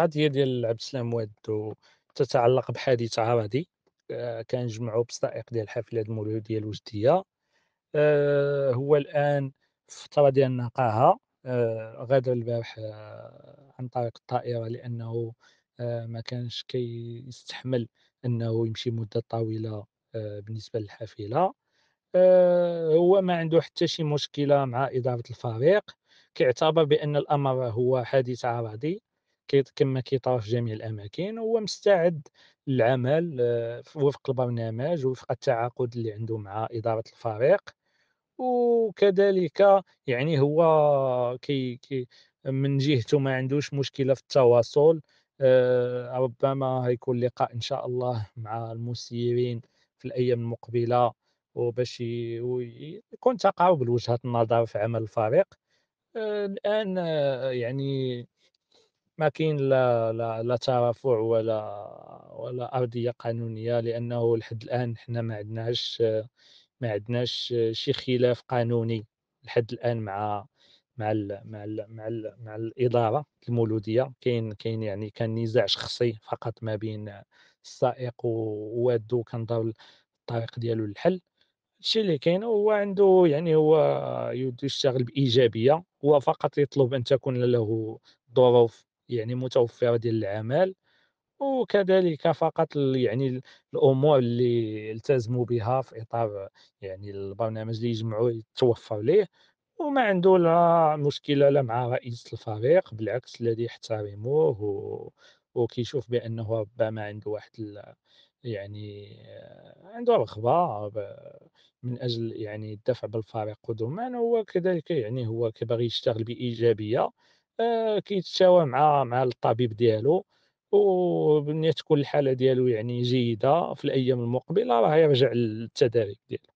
القضيه ديال عبد السلام واد تتعلق بحادثه عرضي آه، جمعوا بصائق ديال حفله المولوديه الوجديه آه، هو الان في فتره ديال النقاهه آه، غادر البارح عن طريق الطائره لانه ما كانش كيستحمل انه يمشي مده طويله بالنسبه للحافله هو ما عنده حتى شي مشكله مع اداره الفريق كيعتبر بان الامر هو حادث عرضي كما كيطرا في جميع الاماكن هو مستعد للعمل آه، وفق البرنامج وفق التعاقد اللي عنده مع اداره الفريق وكذلك يعني هو كي كي من جهته ما عندوش مشكله في التواصل آه، ربما هيكون لقاء ان شاء الله مع المسيرين في الايام المقبله وباش يكون تقارب لوجهه النظر في عمل الفريق آه، الان يعني ما كاين لا لا لا ترافع ولا ولا ارضيه قانونيه لانه لحد الان حنا ما عندناش ما عندناش شي خلاف قانوني لحد الان مع مع الـ مع الـ مع الـ مع الاداره المولوديه كاين كاين يعني كان نزاع شخصي فقط ما بين السائق كان كنظهر الطريق ديالو للحل الشيء اللي كاين هو عنده يعني هو يشتغل بايجابيه هو فقط يطلب ان تكون له ظروف يعني متوفره ديال العمل وكذلك فقط يعني الامور اللي التزموا بها في اطار يعني البرنامج اللي يجمعوا يتوفر ليه وما عنده لا مشكله لا مع رئيس الفريق بالعكس الذي يحترموه و... وكيشوف بانه ربما عنده واحد ال... يعني عنده رغبه من اجل يعني الدفع بالفريق قدما وكذلك يعني هو كيبغي يشتغل بايجابيه آه، كيتساوى مع مع الطبيب ديالو وبنية تكون الحاله ديالو يعني جيده في الايام المقبله راه يرجع للتدارك ديالو